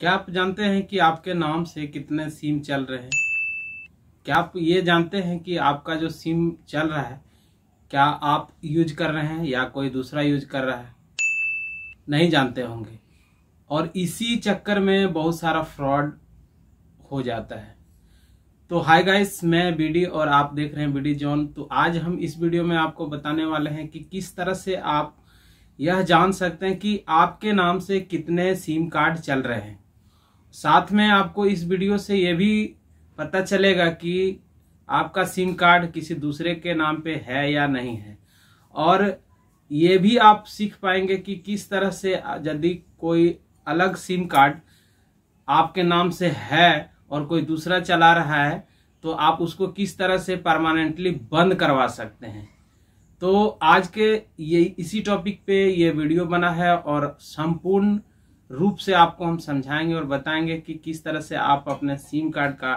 क्या आप जानते हैं कि आपके नाम से कितने सिम चल रहे हैं क्या आप ये जानते हैं कि आपका जो सिम चल रहा है क्या आप यूज कर रहे हैं या कोई दूसरा यूज कर रहा है नहीं जानते होंगे और इसी चक्कर में बहुत सारा फ्रॉड हो जाता है तो हाय गाइस मैं बीडी और आप देख रहे हैं बीडी जॉन तो आज हम इस वीडियो में आपको बताने वाले हैं कि किस तरह से आप यह जान सकते हैं कि आपके नाम से कितने सिम कार्ड चल रहे हैं साथ में आपको इस वीडियो से ये भी पता चलेगा कि आपका सिम कार्ड किसी दूसरे के नाम पे है या नहीं है और ये भी आप सीख पाएंगे कि किस तरह से यदि कोई अलग सिम कार्ड आपके नाम से है और कोई दूसरा चला रहा है तो आप उसको किस तरह से परमानेंटली बंद करवा सकते हैं तो आज के ये इसी टॉपिक पे ये वीडियो बना है और संपूर्ण रूप से आपको हम समझाएंगे और बताएंगे कि किस तरह से आप अपने सिम कार्ड का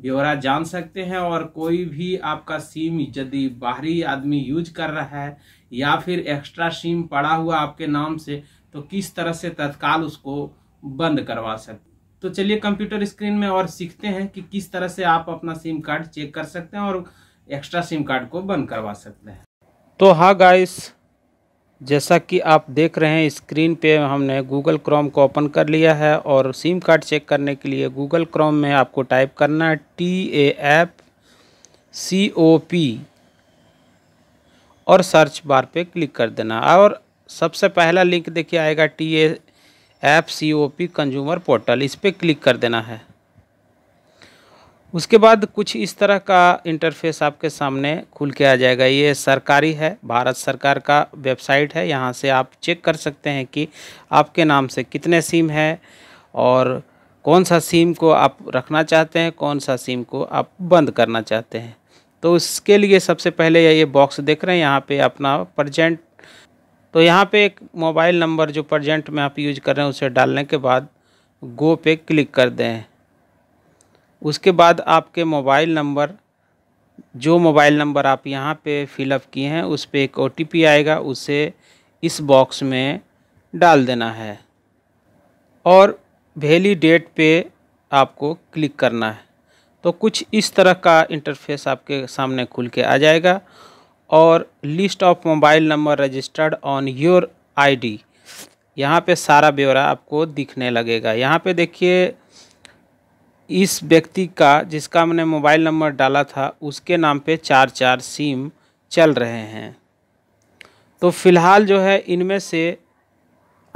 ब्यौरा जान सकते हैं और कोई भी आपका सिम यदि बाहरी आदमी यूज कर रहा है या फिर एक्स्ट्रा सिम पड़ा हुआ आपके नाम से तो किस तरह से तत्काल उसको बंद करवा सकते तो चलिए कंप्यूटर स्क्रीन में और सीखते हैं कि किस तरह से आप अपना सिम कार्ड चेक कर सकते हैं और एक्स्ट्रा सिम कार्ड को बंद करवा सकते हैं तो हाँ गाइस जैसा कि आप देख रहे हैं स्क्रीन पे हमने गूगल क्रोम को ओपन कर लिया है और सिम कार्ड चेक करने के लिए गूगल क्रोम में आपको टाइप करना है T A F C O P और सर्च बार पे क्लिक कर देना और सबसे पहला लिंक देखिए आएगा T A F C O P consumer portal इस पर क्लिक कर देना है उसके बाद कुछ इस तरह का इंटरफेस आपके सामने खुल के आ जाएगा ये सरकारी है भारत सरकार का वेबसाइट है यहाँ से आप चेक कर सकते हैं कि आपके नाम से कितने सिम है और कौन सा सिम को आप रखना चाहते हैं कौन सा सिम को आप बंद करना चाहते हैं तो उसके लिए सबसे पहले ये बॉक्स देख रहे हैं यहाँ पे अपना प्रजेंट तो यहाँ पे एक मोबाइल नंबर जो प्रजेंट में आप यूज कर रहे हैं उसे डालने के बाद गो पे क्लिक कर दें उसके बाद आपके मोबाइल नंबर जो मोबाइल नंबर आप यहाँ पे फिलअप किए हैं उस पर एक ओ आएगा उसे इस बॉक्स में डाल देना है और वैली डेट पे आपको क्लिक करना है तो कुछ इस तरह का इंटरफेस आपके सामने खुल के आ जाएगा और list of mobile number registered on your ID यहाँ पे सारा ब्यौरा आपको दिखने लगेगा यहाँ पे देखिए इस व्यक्ति का जिसका मैंने मोबाइल नंबर डाला था उसके नाम पे चार चार सिम चल रहे हैं तो फ़िलहाल जो है इनमें से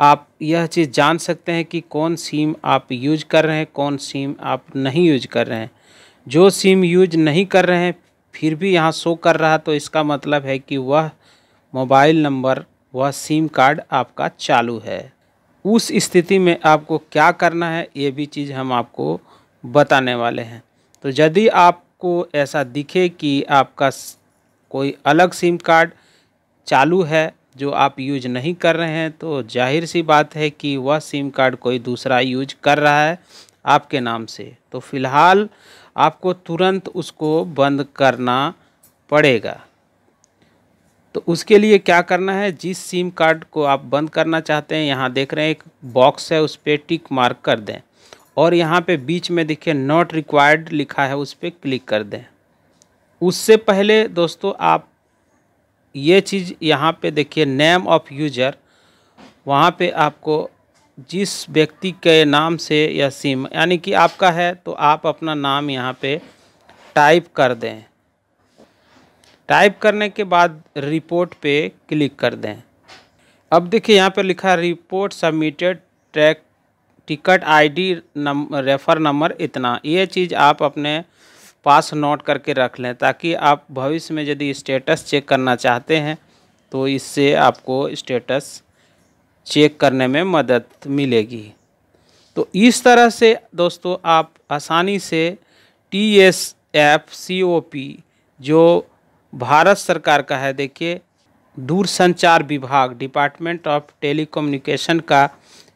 आप यह चीज़ जान सकते हैं कि कौन सिम आप यूज कर रहे हैं कौन सिम आप नहीं यूज कर रहे हैं जो सिम यूज नहीं कर रहे हैं फिर भी यहाँ शो कर रहा तो इसका मतलब है कि वह मोबाइल नंबर वह सिम कार्ड आपका चालू है उस स्थिति में आपको क्या करना है ये भी चीज़ हम आपको बताने वाले हैं तो यदि आपको ऐसा दिखे कि आपका कोई अलग सिम कार्ड चालू है जो आप यूज नहीं कर रहे हैं तो जाहिर सी बात है कि वह सिम कार्ड कोई दूसरा यूज कर रहा है आपके नाम से तो फ़िलहाल आपको तुरंत उसको बंद करना पड़ेगा तो उसके लिए क्या करना है जिस सिम कार्ड को आप बंद करना चाहते हैं यहाँ देख रहे हैं एक बॉक्स है उस पर टिक मार्क कर दें और यहाँ पे बीच में देखिए नॉट रिक्वायर्ड लिखा है उस पर क्लिक कर दें उससे पहले दोस्तों आप ये चीज़ यहाँ पे देखिए नेम ऑफ यूजर वहाँ पे आपको जिस व्यक्ति के नाम से या सिम यानी कि आपका है तो आप अपना नाम यहाँ पे टाइप कर दें टाइप करने के बाद रिपोर्ट पे क्लिक कर दें अब देखिए यहाँ पर लिखा report submitted track ticket ID num refer number इतना ये चीज़ आप अपने पास नोट करके रख लें ताकि आप भविष्य में यदि स्टेटस चेक करना चाहते हैं तो इससे आपको स्टेटस चेक करने में मदद मिलेगी तो इस तरह से दोस्तों आप आसानी से T S F C O P जो भारत सरकार का है देखिए दूरसंचार विभाग डिपार्टमेंट ऑफ टेलीकम्युनिकेशन का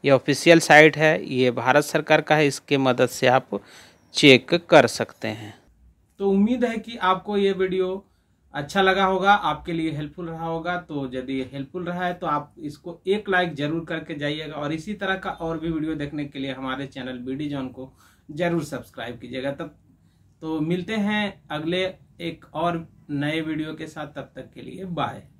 ये ऑफिशियल साइट है ये भारत सरकार का है इसके मदद से आप चेक कर सकते हैं तो उम्मीद है कि आपको ये वीडियो अच्छा लगा होगा आपके लिए हेल्पफुल रहा होगा तो यदि हेल्पफुल रहा है तो आप इसको एक लाइक जरूर करके जाइएगा और इसी तरह का और भी वीडियो देखने के लिए हमारे चैनल बी डी जॉन को जरूर सब्सक्राइब कीजिएगा तब तो मिलते हैं अगले एक और नए वीडियो के साथ तब तक के लिए बाय